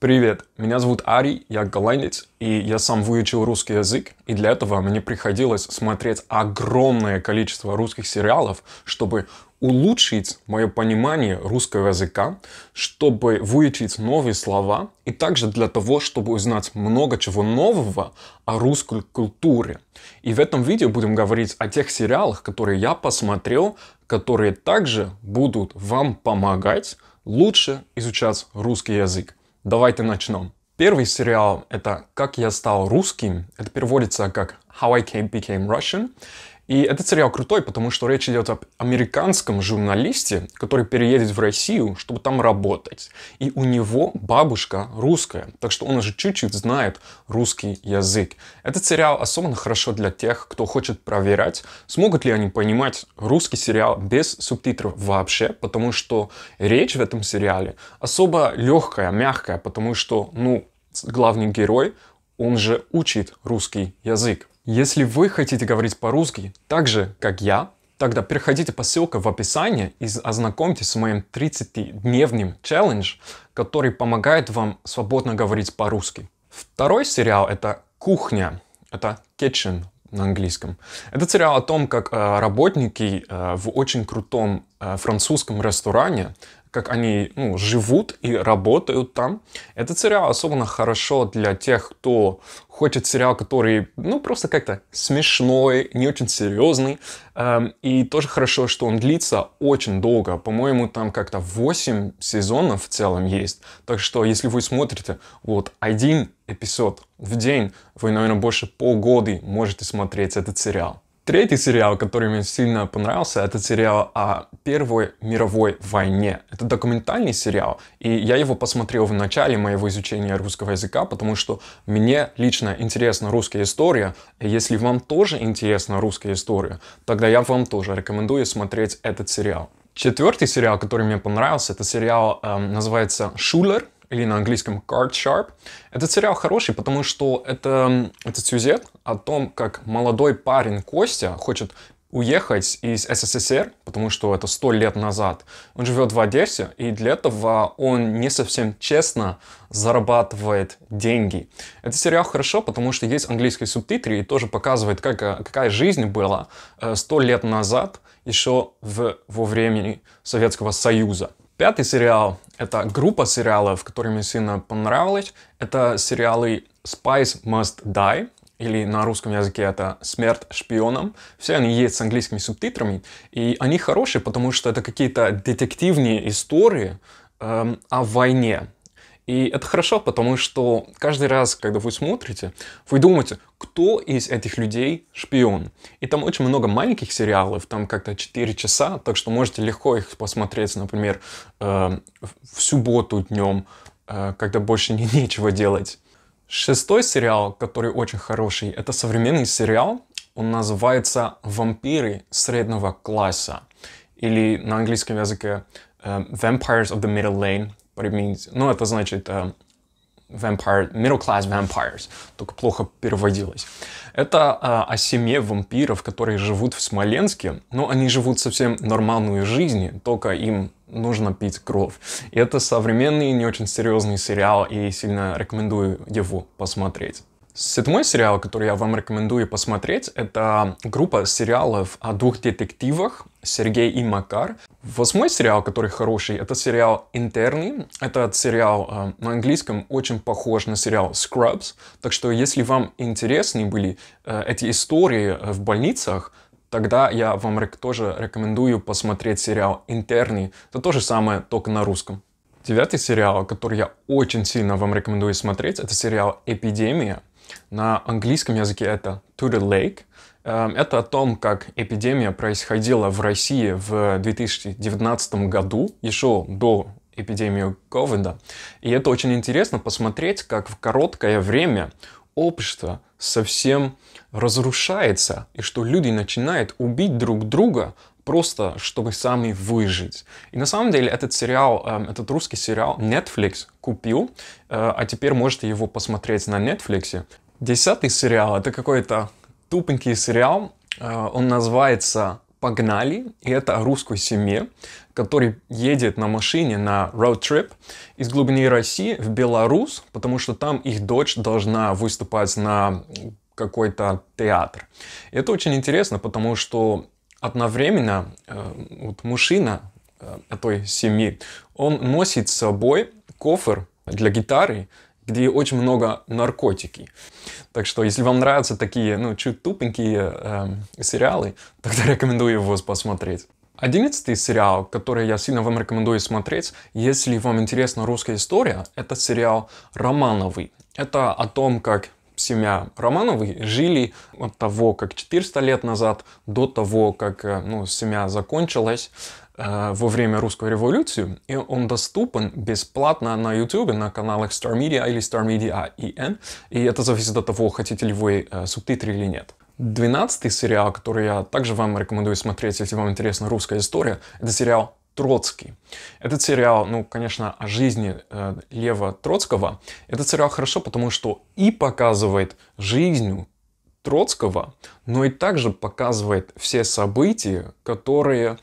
Привет, меня зовут Ари, я голландец, и я сам выучил русский язык, и для этого мне приходилось смотреть огромное количество русских сериалов, чтобы улучшить мое понимание русского языка, чтобы выучить новые слова, и также для того, чтобы узнать много чего нового о русской культуре. И в этом видео будем говорить о тех сериалах, которые я посмотрел, которые также будут вам помогать лучше изучать русский язык. Давайте начнем. Первый сериал это «Как я стал русским». Это переводится как How I Came Became Russian. И этот сериал крутой, потому что речь идет об американском журналисте, который переедет в Россию, чтобы там работать. И у него бабушка русская, так что он уже чуть-чуть знает русский язык. Этот сериал особенно хорошо для тех, кто хочет проверять, смогут ли они понимать русский сериал без субтитров вообще, потому что речь в этом сериале особо легкая, мягкая, потому что, ну, главный герой, он же учит русский язык. Если вы хотите говорить по-русски так же, как я, тогда переходите по ссылке в описании и ознакомьтесь с моим 30-дневным челлендж, который помогает вам свободно говорить по-русски. Второй сериал — это «Кухня», это «Kitchen» на английском. Это сериал о том, как э, работники э, в очень крутом э, французском ресторане как они ну, живут и работают там. Этот сериал особенно хорошо для тех, кто хочет сериал, который, ну, просто как-то смешной, не очень серьезный. Эм, и тоже хорошо, что он длится очень долго. По-моему, там как-то 8 сезонов в целом есть. Так что, если вы смотрите вот один эпизод в день, вы, наверное, больше полгода можете смотреть этот сериал. Третий сериал, который мне сильно понравился, это сериал о Первой мировой войне. Это документальный сериал, и я его посмотрел в начале моего изучения русского языка, потому что мне лично интересна русская история. И если вам тоже интересна русская история, тогда я вам тоже рекомендую смотреть этот сериал. Четвертый сериал, который мне понравился, это сериал, э, называется «Шулер», или на английском Card Sharp. Этот сериал хороший, потому что это этот сюжет о том, как молодой парень Костя хочет уехать из СССР, потому что это сто лет назад. Он живет в Одессе, и для этого он не совсем честно зарабатывает деньги. Этот сериал хорошо, потому что есть английские субтитры и тоже показывает, как, э, какая жизнь была э, сто лет назад, еще в, во времени Советского Союза. Пятый сериал — это группа сериалов, которые мне сильно понравились. Это сериалы «Spice Must Die», или на русском языке это «Смерть шпионам». Все они есть с английскими субтитрами, и они хорошие, потому что это какие-то детективные истории эм, о войне. И это хорошо, потому что каждый раз, когда вы смотрите, вы думаете, кто из этих людей шпион. И там очень много маленьких сериалов, там как-то 4 часа, так что можете легко их посмотреть, например, э, в субботу днем, э, когда больше не, нечего делать. Шестой сериал, который очень хороший, это современный сериал. Он называется «Вампиры среднего класса» или на английском языке э, Vampires of the Middle Lane What it means. Ну, это значит uh, э, vampire, middle class vampires. Только плохо переводилось. Это uh, о семье вампиров, которые живут в Смоленске, но они живут совсем нормальную жизнь, только им нужно пить кровь. И это современный, не очень серьезный сериал, и сильно рекомендую его посмотреть. Седьмой сериал, который я вам рекомендую посмотреть, это группа сериалов о двух детективах Сергей и Макар. Восьмой сериал, который хороший, это сериал «Интерны». Этот сериал э, на английском очень похож на сериал «Scrubs». Так что, если вам интересны были э, эти истории э, в больницах, тогда я вам рек- тоже рекомендую посмотреть сериал «Интерны». Это то же самое, только на русском. Девятый сериал, который я очень сильно вам рекомендую смотреть, это сериал «Эпидемия». На английском языке это «To the Lake». Эм, это о том, как эпидемия происходила в России в 2019 году, еще до эпидемии ковида. И это очень интересно посмотреть, как в короткое время общество совсем разрушается, и что люди начинают убить друг друга просто, чтобы сами выжить. И на самом деле этот сериал, эм, этот русский сериал Netflix купил, э, а теперь можете его посмотреть на Netflix. Десятый сериал — это какой-то тупенький сериал. Э, он называется «Погнали», и это о русской семье, который едет на машине на road trip из глубины России в Беларусь, потому что там их дочь должна выступать на какой-то театр. И это очень интересно, потому что одновременно э, вот мужчина э, этой семьи, он носит с собой кофр для гитары, где очень много наркотики. Так что, если вам нравятся такие, ну, чуть тупенькие э, сериалы, тогда рекомендую его посмотреть. Одиннадцатый сериал, который я сильно вам рекомендую смотреть, если вам интересна русская история, это сериал «Романовый». Это о том, как семья Романовы жили от того, как 400 лет назад, до того, как э, ну, семья закончилась э, во время русской революции, и он доступен бесплатно на YouTube, на каналах Star Media или Star Media EN, и это зависит от того, хотите ли вы э, субтитры или нет. Двенадцатый сериал, который я также вам рекомендую смотреть, если вам интересна русская история, это сериал Троцкий. Этот сериал, ну, конечно, о жизни э, Лева Троцкого. Этот сериал хорошо, потому что и показывает жизнь Троцкого, но и также показывает все события, которые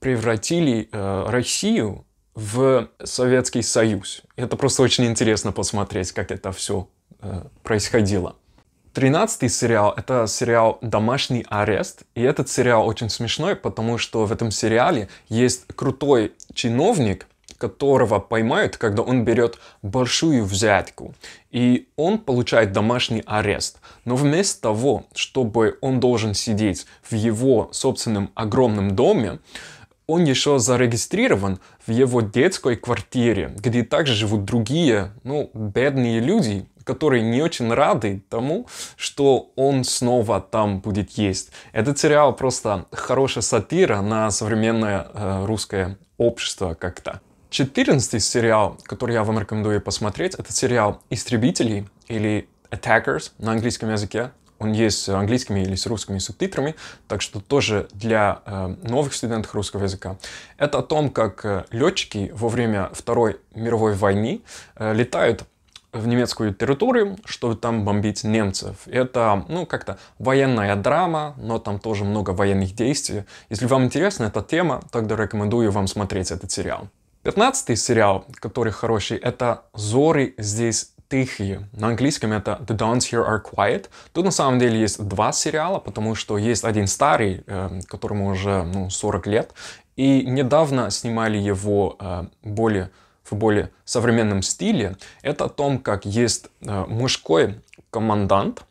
превратили э, Россию в Советский Союз. Это просто очень интересно посмотреть, как это все э, происходило. Тринадцатый сериал — это сериал «Домашний арест», и этот сериал очень смешной, потому что в этом сериале есть крутой чиновник, которого поймают, когда он берет большую взятку, и он получает домашний арест. Но вместо того, чтобы он должен сидеть в его собственном огромном доме, он еще зарегистрирован в его детской квартире, где также живут другие, ну, бедные люди, которые не очень рады тому, что он снова там будет есть. Этот сериал просто хорошая сатира на современное э, русское общество как-то. Четырнадцатый сериал, который я вам рекомендую посмотреть, это сериал «Истребители» или «Attackers» на английском языке. Он есть с английскими или с русскими субтитрами, так что тоже для э, новых студентов русского языка. Это о том, как э, летчики во время Второй мировой войны э, летают в немецкую территорию, чтобы там бомбить немцев. Это, ну, как-то военная драма, но там тоже много военных действий. Если вам интересна эта тема, тогда рекомендую вам смотреть этот сериал. Пятнадцатый сериал, который хороший, это «Зоры здесь тихие». На английском это «The Dawns Here Are Quiet». Тут на самом деле есть два сериала, потому что есть один старый, э, которому уже ну, 40 лет, и недавно снимали его э, более в более современном стиле, это о том, как есть э, мужской командант,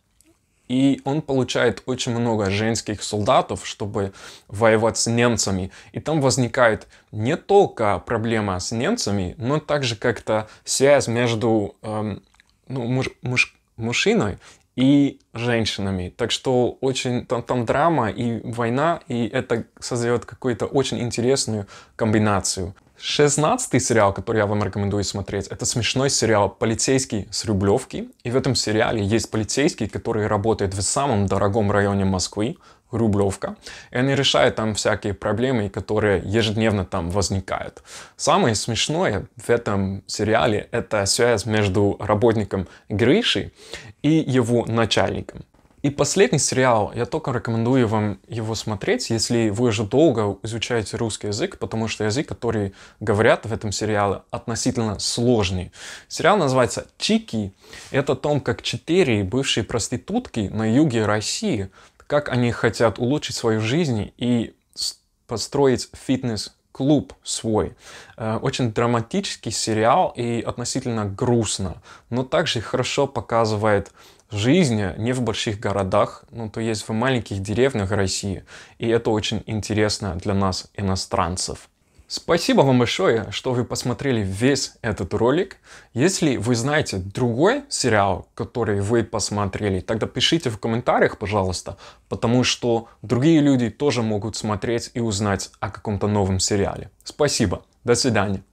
и он получает очень много женских солдатов, чтобы воевать с немцами. И там возникает не только проблема с немцами, но также как-то связь между эм, ну, муж, муж, мужчиной и женщинами. Так что очень там, там драма и война, и это создает какую-то очень интересную комбинацию. Шестнадцатый сериал, который я вам рекомендую смотреть, это смешной сериал «Полицейский с Рублевки». И в этом сериале есть полицейский, который работает в самом дорогом районе Москвы, Рублевка. И они решают там всякие проблемы, которые ежедневно там возникают. Самое смешное в этом сериале — это связь между работником Гришей и его начальником. И последний сериал, я только рекомендую вам его смотреть, если вы уже долго изучаете русский язык, потому что язык, который говорят в этом сериале, относительно сложный. Сериал называется «Чики». Это о том, как четыре бывшие проститутки на юге России, как они хотят улучшить свою жизнь и построить фитнес клуб свой. Э, очень драматический сериал и относительно грустно, но также хорошо показывает жизни а не в больших городах, ну, то есть в маленьких деревнях России. И это очень интересно для нас, иностранцев. Спасибо вам большое, что вы посмотрели весь этот ролик. Если вы знаете другой сериал, который вы посмотрели, тогда пишите в комментариях, пожалуйста, потому что другие люди тоже могут смотреть и узнать о каком-то новом сериале. Спасибо, до свидания.